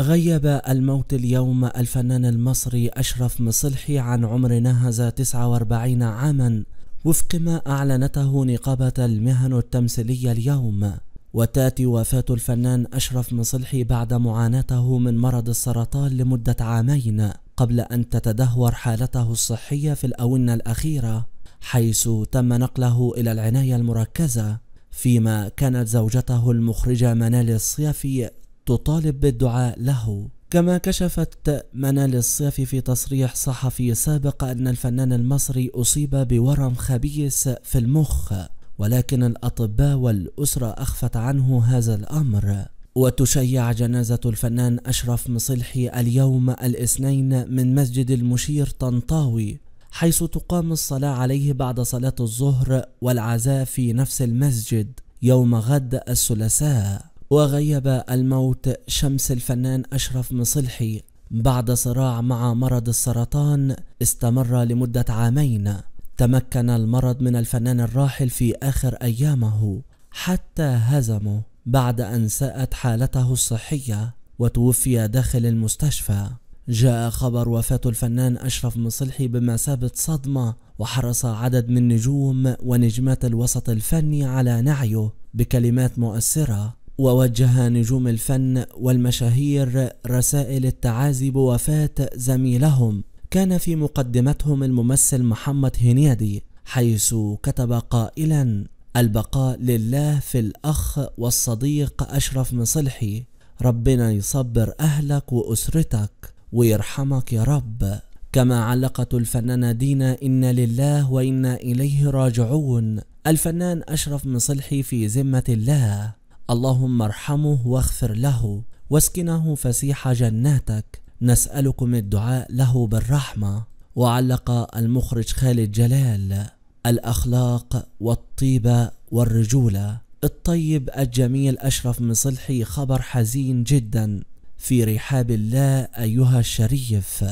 غيب الموت اليوم الفنان المصري أشرف مصلحي عن عمر نهز 49 عاما وفق ما أعلنته نقابة المهن التمثيلية اليوم وتأتي وفاة الفنان أشرف مصلحي بعد معاناته من مرض السرطان لمدة عامين قبل أن تتدهور حالته الصحية في الآونة الأخيرة حيث تم نقله إلى العناية المركزة فيما كانت زوجته المخرجة منال الصيفي تطالب بالدعاء له كما كشفت منال الصيفي في تصريح صحفي سابق أن الفنان المصري أصيب بورم خبيث في المخ ولكن الأطباء والأسرة أخفت عنه هذا الأمر وتشيع جنازة الفنان أشرف مصلحي اليوم الاثنين من مسجد المشير طنطاوي حيث تقام الصلاة عليه بعد صلاة الظهر والعزاء في نفس المسجد يوم غد الثلاثاء وغيب الموت شمس الفنان أشرف مصلحي بعد صراع مع مرض السرطان استمر لمدة عامين تمكن المرض من الفنان الراحل في آخر أيامه حتى هزمه بعد أن ساءت حالته الصحية وتوفي داخل المستشفى جاء خبر وفاة الفنان أشرف مصلحي بمثابة صدمة وحرص عدد من نجوم ونجمات الوسط الفني على نعيه بكلمات مؤثرة ووجه نجوم الفن والمشاهير رسائل التعازي بوفاة زميلهم كان في مقدمتهم الممثل محمد هنيدي حيث كتب قائلا البقاء لله في الأخ والصديق أشرف مصلحي ربنا يصبر أهلك وأسرتك ويرحمك يا رب كما علقت الفنانة دينا إن لله وإنا إليه راجعون الفنان أشرف مصلحي في ذمة الله اللهم ارحمه واغفر له واسكنه فسيح جناتك نسألكم الدعاء له بالرحمة وعلق المخرج خالد جلال الأخلاق والطيبة والرجولة الطيب الجميل أشرف مصلحي خبر حزين جدا في رحاب الله أيها الشريف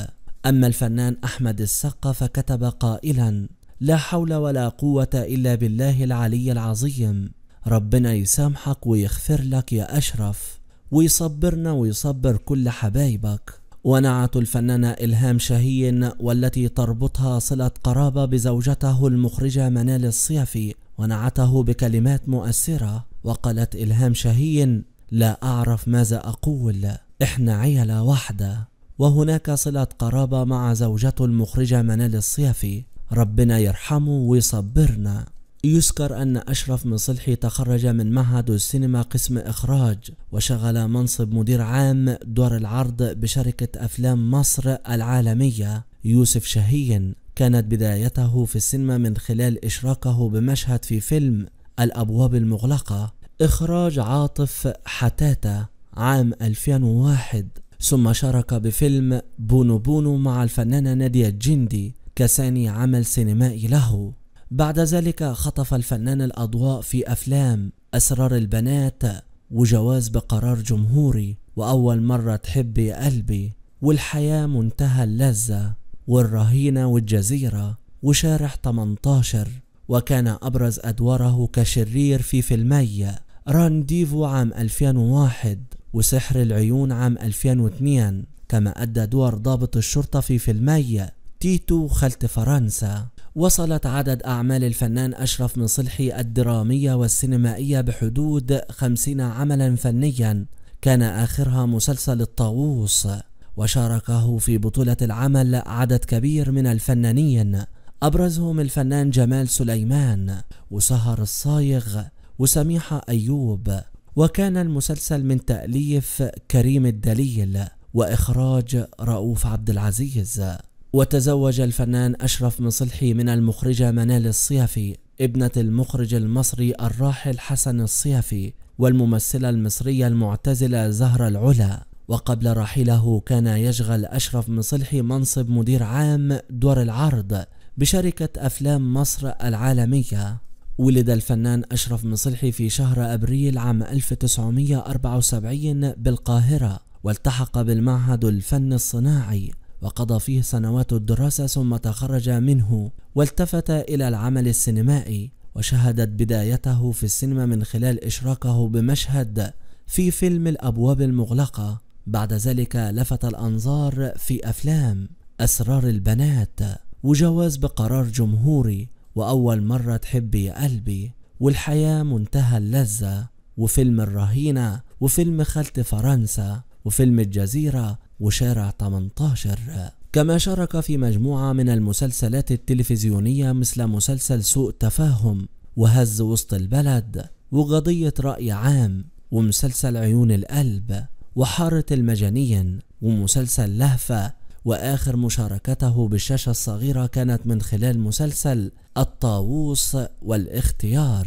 أما الفنان أحمد السقا فكتب قائلا لا حول ولا قوة إلا بالله العلي العظيم ربنا يسامحك ويغفر لك يا أشرف ويصبرنا ويصبر كل حبايبك ونعت الفنانة إلهام شاهين والتي تربطها صلة قرابة بزوجته المخرجة منال الصيفي ونعته بكلمات مؤثرة وقالت إلهام شاهين لا أعرف ماذا أقول إحنا عيلة واحدة وهناك صلة قرابة مع زوجته المخرجة منال الصيفي ربنا يرحمه ويصبرنا يذكر أن أشرف من صلحي تخرج من معهد السينما قسم إخراج وشغل منصب مدير عام دور العرض بشركة أفلام مصر العالمية يوسف شاهين كانت بدايته في السينما من خلال إشراكه بمشهد في فيلم الأبواب المغلقة إخراج عاطف حتاتة عام 2001 ثم شارك بفيلم بونو بونو مع الفنانة نادية الجندي كثاني عمل سينمائي له بعد ذلك خطف الفنان الأضواء في أفلام أسرار البنات وجواز بقرار جمهوري وأول مرة تحب يا قلبي والحياة منتهى اللذة والرهينة والجزيرة وشارح 18 وكان أبرز أدواره كشرير في فيلمي رانديفو عام 2001 وسحر العيون عام 2002 كما أدى دور ضابط الشرطة في فيلمي تيتو خلت فرنسا وصلت عدد أعمال الفنان أشرف من صلحي الدرامية والسينمائية بحدود خمسين عملا فنيا كان آخرها مسلسل الطاووس وشاركه في بطولة العمل عدد كبير من الفنانين أبرزهم الفنان جمال سليمان وسهر الصايغ وسميحة أيوب وكان المسلسل من تأليف كريم الدليل وإخراج رؤوف عبد العزيز وتزوج الفنان أشرف مصلحي من المخرجة منال الصيافي ابنة المخرج المصري الراحل حسن الصيافي والممثلة المصرية المعتزلة زهرة العلا وقبل رحيله كان يشغل أشرف مصلحي منصب مدير عام دور العرض بشركة أفلام مصر العالمية ولد الفنان أشرف مصلحي في شهر أبريل عام 1974 بالقاهرة والتحق بالمعهد الفن الصناعي وقضى فيه سنوات الدراسة ثم تخرج منه والتفت إلى العمل السينمائي وشهدت بدايته في السينما من خلال إشراكه بمشهد في فيلم الأبواب المغلقة بعد ذلك لفت الأنظار في أفلام أسرار البنات وجواز بقرار جمهوري وأول مرة تحبي يا قلبي والحياة منتهى اللذة وفيلم الرهينة وفيلم خالة فرنسا وفيلم الجزيرة وشارع 18 كما شارك في مجموعة من المسلسلات التلفزيونية مثل مسلسل سوء تفاهم وهز وسط البلد وقضية رأي عام ومسلسل عيون القلب وحارة المجانين ومسلسل لهفة وآخر مشاركته بالشاشة الصغيرة كانت من خلال مسلسل الطاووس والاختيار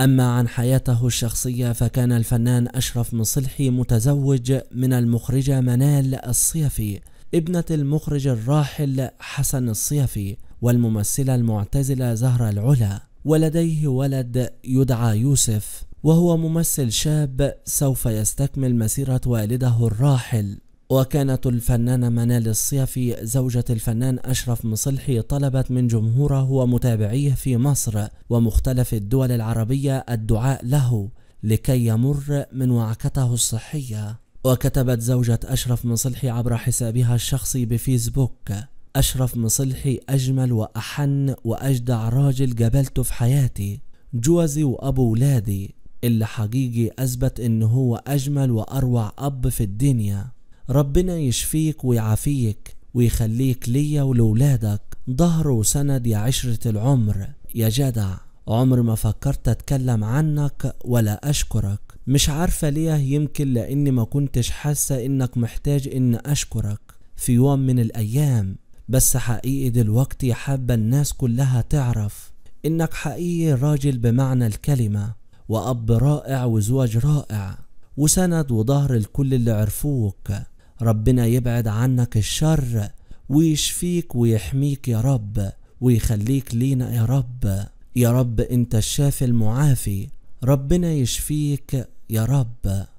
أما عن حياته الشخصية فكان الفنان أشرف مصلحي متزوج من المخرجة منال الصيفي ابنة المخرج الراحل حسن الصيفي والممثلة المعتزلة زهرة العلا ولديه ولد يدعى يوسف وهو ممثل شاب سوف يستكمل مسيرة والده الراحل وكانت الفنانة منال الصيفي زوجة الفنان أشرف مصلحي طلبت من جمهوره ومتابعيه في مصر ومختلف الدول العربية الدعاء له لكي يمر من وعكته الصحية وكتبت زوجة أشرف مصلحي عبر حسابها الشخصي بفيسبوك أشرف مصلحي أجمل وأحن وأجدع راجل قابلته في حياتي جوزي وأبو ولادي اللي حقيقي أثبت إن هو أجمل وأروع أب في الدنيا ربنا يشفيك ويعافيك ويخليك ليا ولولادك ظهر وسند يا عشرة العمر يا جدع عمر ما فكرت أتكلم عنك ولا أشكرك مش عارفة ليه يمكن لأني ما كنتش حاسة إنك محتاج إن أشكرك في يوم من الأيام بس حقيقي دلوقتي حابة الناس كلها تعرف إنك حقيقي راجل بمعنى الكلمة وأب رائع وزواج رائع وسند وظهر الكل اللي عرفوك ربنا يبعد عنك الشر ويشفيك ويحميك يا رب ويخليك لينا يا رب يا رب انت الشافي المعافي ربنا يشفيك يا رب